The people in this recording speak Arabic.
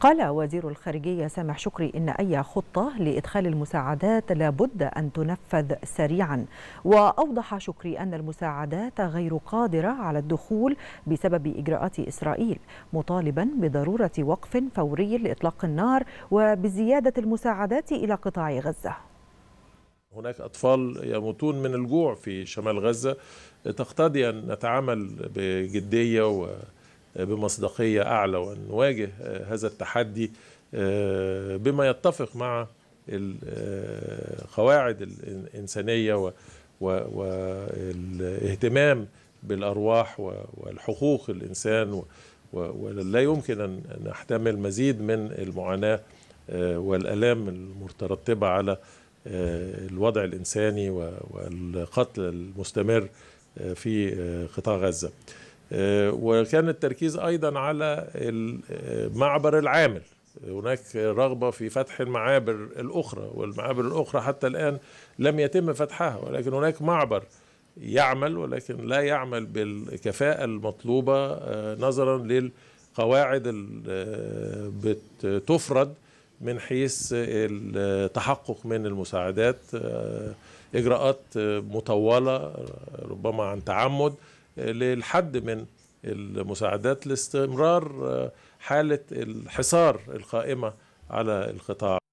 قال وزير الخارجية سامح شكري إن أي خطة لإدخال المساعدات لابد أن تنفذ سريعا وأوضح شكري أن المساعدات غير قادرة على الدخول بسبب إجراءات إسرائيل مطالبا بضرورة وقف فوري لإطلاق النار وبزيادة المساعدات إلى قطاع غزة هناك أطفال يموتون من الجوع في شمال غزة تقتضي أن نتعامل بجدية و بمصداقيه اعلى ونواجه آه، هذا التحدي آه، بما يتفق مع القواعد آه، الانسانيه والاهتمام بالارواح والحقوق الانسان ولا يمكن ان نحتمل مزيد من المعاناه والالام المترتبه على الوضع الانساني والقتل المستمر في قطاع غزه. آه، وكان التركيز أيضا على المعبر آه، العامل هناك رغبة في فتح المعابر الأخرى والمعابر الأخرى حتى الآن لم يتم فتحها ولكن هناك معبر يعمل ولكن لا يعمل بالكفاءة المطلوبة آه، نظرا للقواعد بتفرض من حيث التحقق من المساعدات إجراءات مطولة ربما عن تعمد للحد من المساعدات لاستمرار آه، حالة الحصار القائمة على القطاع